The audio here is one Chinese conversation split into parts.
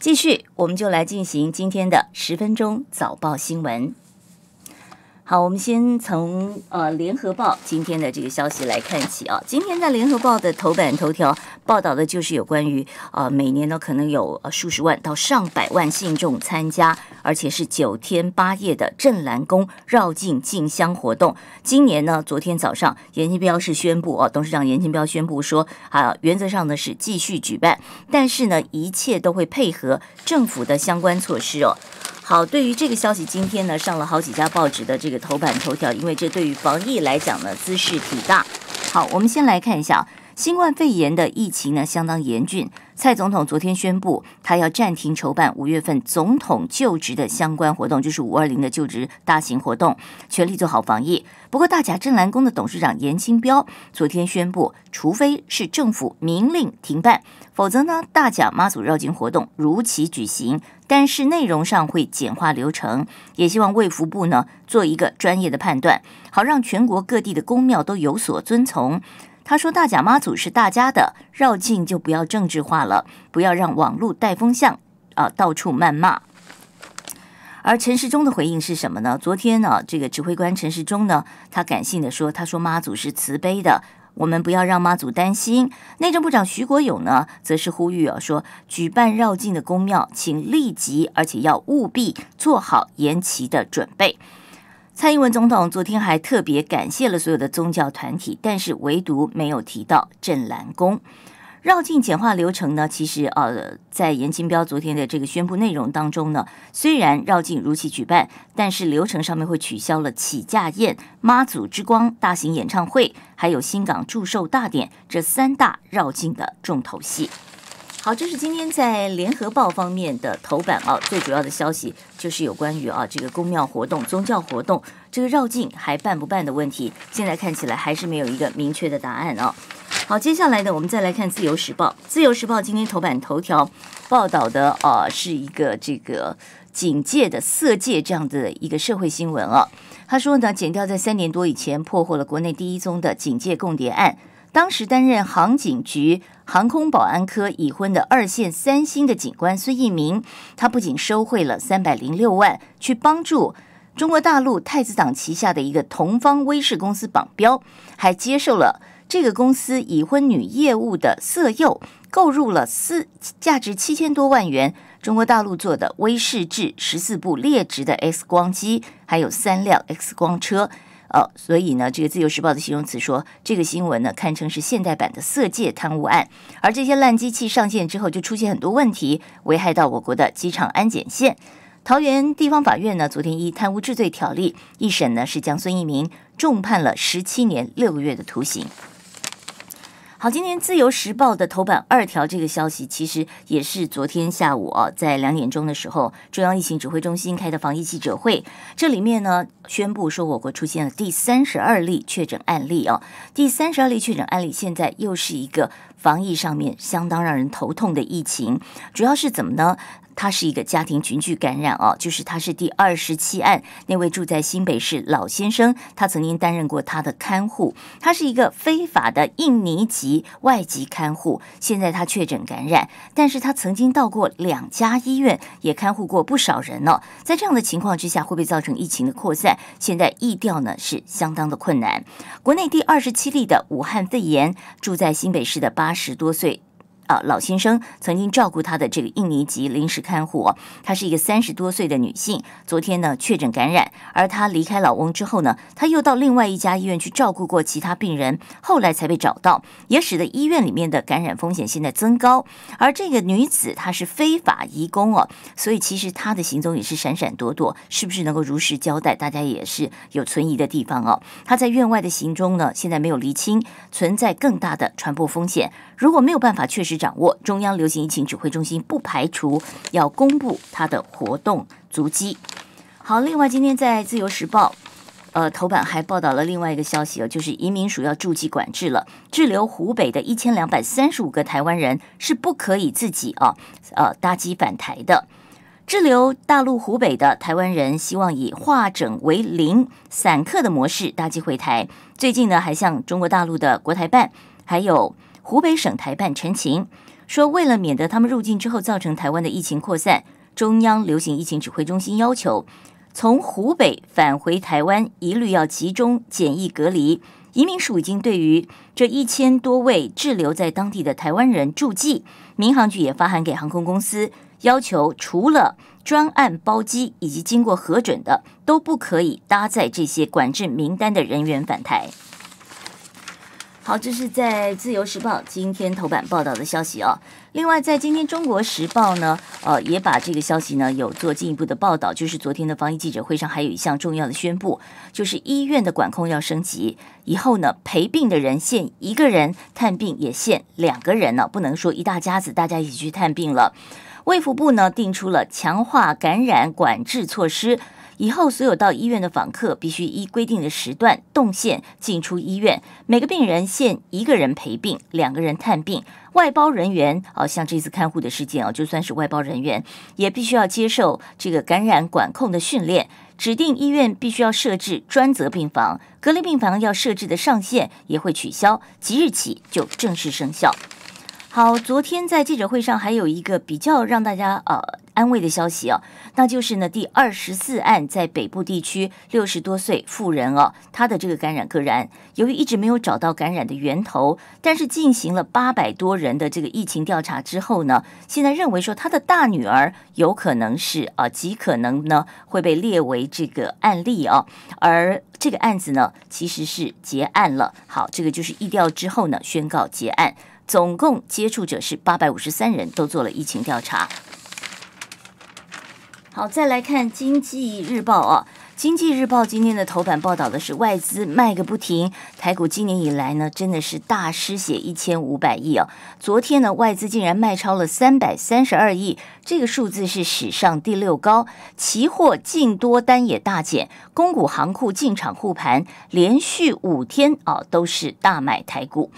继续，我们就来进行今天的十分钟早报新闻。好，我们先从呃《联合报》今天的这个消息来看起啊。今天在《联合报》的头版头条报道的就是有关于呃每年呢可能有数十万到上百万信众参加，而且是九天八夜的镇兰宫绕境进香活动。今年呢，昨天早上严金彪是宣布啊，董事长严金彪宣布说啊，原则上呢是继续举办，但是呢一切都会配合政府的相关措施哦。好，对于这个消息，今天呢上了好几家报纸的这个头版头条，因为这对于防疫来讲呢，兹事体大。好，我们先来看一下。新冠肺炎的疫情呢相当严峻，蔡总统昨天宣布，他要暂停筹办五月份总统就职的相关活动，就是五二零的就职大型活动，全力做好防疫。不过，大甲镇澜宫的董事长严清标昨天宣布，除非是政府明令停办，否则呢，大甲妈祖绕境活动如期举行，但是内容上会简化流程，也希望卫福部呢做一个专业的判断，好让全国各地的宫庙都有所遵从。他说：“大甲妈祖是大家的，绕境就不要政治化了，不要让网络带风向啊，到处谩骂。”而陈世忠的回应是什么呢？昨天呢，这个指挥官陈世忠呢，他感性的说：“他说妈祖是慈悲的，我们不要让妈祖担心。”内政部长徐国勇呢，则是呼吁啊，说举办绕境的公庙，请立即而且要务必做好延期的准备。蔡英文总统昨天还特别感谢了所有的宗教团体，但是唯独没有提到镇澜宫。绕境简化流程呢？其实，呃，在严金彪昨天的这个宣布内容当中呢，虽然绕境如期举办，但是流程上面会取消了起驾宴、妈祖之光大型演唱会，还有新港祝寿大典这三大绕境的重头戏。好，这是今天在《联合报》方面的头版啊，最主要的消息就是有关于啊这个公庙活动、宗教活动这个绕境还办不办的问题，现在看起来还是没有一个明确的答案啊。好，接下来呢，我们再来看《自由时报》，《自由时报》今天头版头条报道的啊是一个这个警戒的色戒这样的一个社会新闻啊。他说呢，剪掉在三年多以前破获了国内第一宗的警戒共谍案。当时担任航警局航空保安科已婚的二线三星的警官孙一明，他不仅收贿了三百零六万，去帮助中国大陆太子党旗下的一个同方威视公司绑标，还接受了这个公司已婚女业务的色诱，购入了四价值七千多万元中国大陆做的威视制十四部劣质的 X 光机，还有三辆 X 光车。哦，所以呢，这个《自由时报》的形容词说，这个新闻呢，堪称是现代版的色戒贪污案。而这些烂机器上线之后，就出现很多问题，危害到我国的机场安检线。桃园地方法院呢，昨天依贪污治罪条例一审呢，是将孙一民重判了十七年六个月的徒刑。好，今天《自由时报》的头版二条这个消息，其实也是昨天下午啊，在两点钟的时候，中央疫情指挥中心开的防疫记者会，这里面呢宣布说，我国出现了第三十二例确诊案例哦。第三十二例确诊案例，现在又是一个防疫上面相当让人头痛的疫情，主要是怎么呢？他是一个家庭群聚感染哦，就是他是第二十七案那位住在新北市老先生，他曾经担任过他的看护，他是一个非法的印尼籍外籍看护，现在他确诊感染，但是他曾经到过两家医院，也看护过不少人呢，在这样的情况之下，会不会造成疫情的扩散？现在疫调呢是相当的困难。国内第二十七例的武汉肺炎，住在新北市的八十多岁。啊，老先生曾经照顾他的这个印尼籍临时看护，她是一个三十多岁的女性。昨天呢确诊感染，而她离开老翁之后呢，她又到另外一家医院去照顾过其他病人，后来才被找到，也使得医院里面的感染风险现在增高。而这个女子她是非法移工哦，所以其实她的行踪也是闪闪躲躲，是不是能够如实交代，大家也是有存疑的地方哦。她在院外的行踪呢，现在没有厘清，存在更大的传播风险。如果没有办法确实。掌握中央流行疫情指挥中心不排除要公布他的活动足迹。好，另外今天在《自由时报》呃头版还报道了另外一个消息哦，就是移民署要驻机管制了，滞留湖北的一千两百三十五个台湾人是不可以自己啊呃搭机返台的。滞留大陆湖北的台湾人希望以化整为零、散客的模式搭机回台。最近呢，还向中国大陆的国台办还有。湖北省台办陈情，说，为了免得他们入境之后造成台湾的疫情扩散，中央流行疫情指挥中心要求，从湖北返回台湾一律要集中检疫隔离。移民署已经对于这一千多位滞留在当地的台湾人注记，民航局也发函给航空公司，要求除了专案包机以及经过核准的，都不可以搭载这些管制名单的人员返台。好，这是在《自由时报》今天头版报道的消息哦。另外，在今天《中国时报》呢，呃，也把这个消息呢有做进一步的报道。就是昨天的防疫记者会上，还有一项重要的宣布，就是医院的管控要升级。以后呢，陪病的人限一个人，探病也限两个人呢，不能说一大家子大家一起去探病了。卫福部呢定出了强化感染管制措施。以后，所有到医院的访客必须依规定的时段、动线进出医院。每个病人限一个人陪病，两个人探病。外包人员，啊，像这次看护的事件啊，就算是外包人员，也必须要接受这个感染管控的训练。指定医院必须要设置专责病房，隔离病房要设置的上限也会取消，即日起就正式生效。好，昨天在记者会上还有一个比较让大家呃。单位的消息啊，那就是呢，第二十四案在北部地区六十多岁妇人哦，她的这个感染个案，由于一直没有找到感染的源头，但是进行了八百多人的这个疫情调查之后呢，现在认为说他的大女儿有可能是啊，极可能呢会被列为这个案例哦，而这个案子呢其实是结案了。好，这个就是疫调之后呢宣告结案，总共接触者是八百五十三人都做了疫情调查。好，再来看《经济日报》啊，《经济日报》今天的头版报道的是外资卖个不停，台股今年以来呢，真的是大失血一千五百亿啊。昨天呢，外资竟然卖超了三百三十二亿，这个数字是史上第六高，期货净多单也大减，公股行库进场护盘，连续五天啊都是大买台股。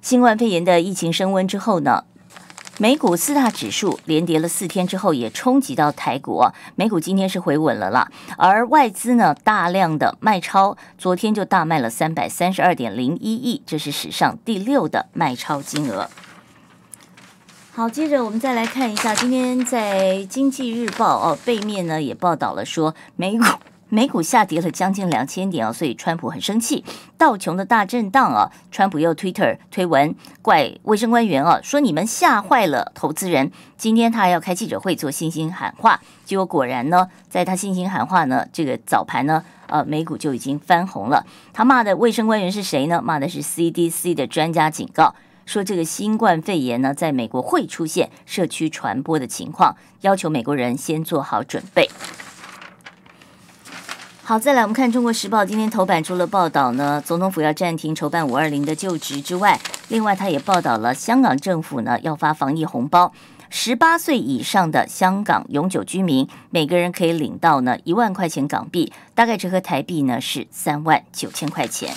新冠肺炎的疫情升温之后呢？美股四大指数连跌了四天之后，也冲击到台股。美股今天是回稳了啦，而外资呢，大量的卖超，昨天就大卖了三百三十二点零一亿，这是史上第六的卖超金额。好，接着我们再来看一下，今天在《经济日报》哦，背面呢也报道了说，美股。美股下跌了将近两千点啊，所以川普很生气，道琼的大震荡啊，川普又推特推文怪卫生官员啊，说你们吓坏了投资人。今天他要开记者会做信心喊话，结果果然呢，在他信心喊话呢，这个早盘呢，呃，美股就已经翻红了。他骂的卫生官员是谁呢？骂的是 CDC 的专家警告，说这个新冠肺炎呢，在美国会出现社区传播的情况，要求美国人先做好准备。好，再来我们看《中国时报》今天头版，除了报道呢，总统府要暂停筹办五二零的就职之外，另外他也报道了香港政府呢要发防疫红包，十八岁以上的香港永久居民每个人可以领到呢一万块钱港币，大概折合台币呢是三万九千块钱。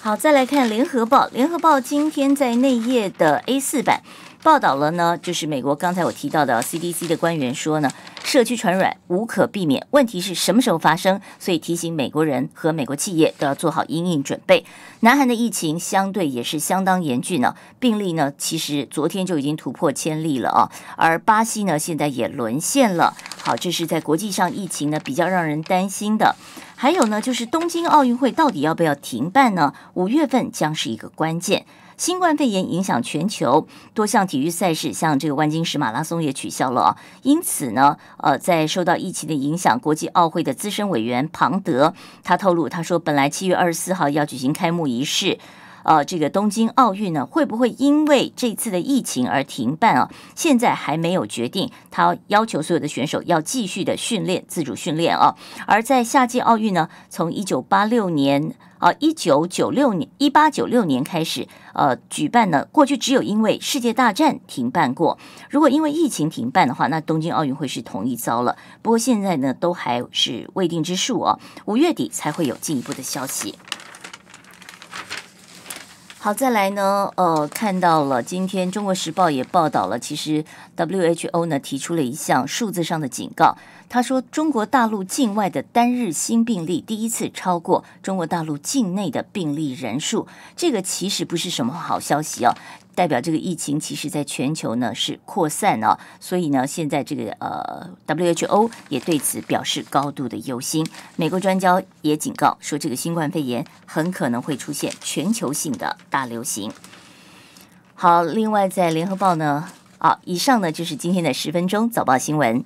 好，再来看《联合报》，《联合报》今天在内页的 A 四版报道了呢，就是美国刚才我提到的 CDC 的官员说呢。社区传染无可避免，问题是什么时候发生？所以提醒美国人和美国企业都要做好应应准备。南韩的疫情相对也是相当严峻呢，病例呢其实昨天就已经突破千例了啊，而巴西呢现在也沦陷了。好，这是在国际上疫情呢比较让人担心的。还有呢就是东京奥运会到底要不要停办呢？五月份将是一个关键。新冠肺炎影响全球多项体育赛事，像这个万金石马拉松也取消了。因此呢，呃，在受到疫情的影响，国际奥会的资深委员庞德他透露，他说本来七月二十四号要举行开幕仪式，呃，这个东京奥运呢会不会因为这次的疫情而停办啊？现在还没有决定。他要求所有的选手要继续的训练，自主训练啊。而在夏季奥运呢，从一九八六年。啊，一九九六年，一八九六年开始，呃，举办呢。过去只有因为世界大战停办过，如果因为疫情停办的话，那东京奥运会是同一遭了。不过现在呢，都还是未定之数哦，五月底才会有进一步的消息。好，再来呢？呃，看到了，今天《中国时报》也报道了，其实 WHO 呢提出了一项数字上的警告，他说中国大陆境外的单日新病例第一次超过中国大陆境内的病例人数，这个其实不是什么好消息哦。代表这个疫情其实在全球呢是扩散啊，所以呢现在这个呃 WHO 也对此表示高度的忧心。美国专家也警告说，这个新冠肺炎很可能会出现全球性的大流行。好，另外在《联合报》呢，啊，以上呢就是今天的十分钟早报新闻。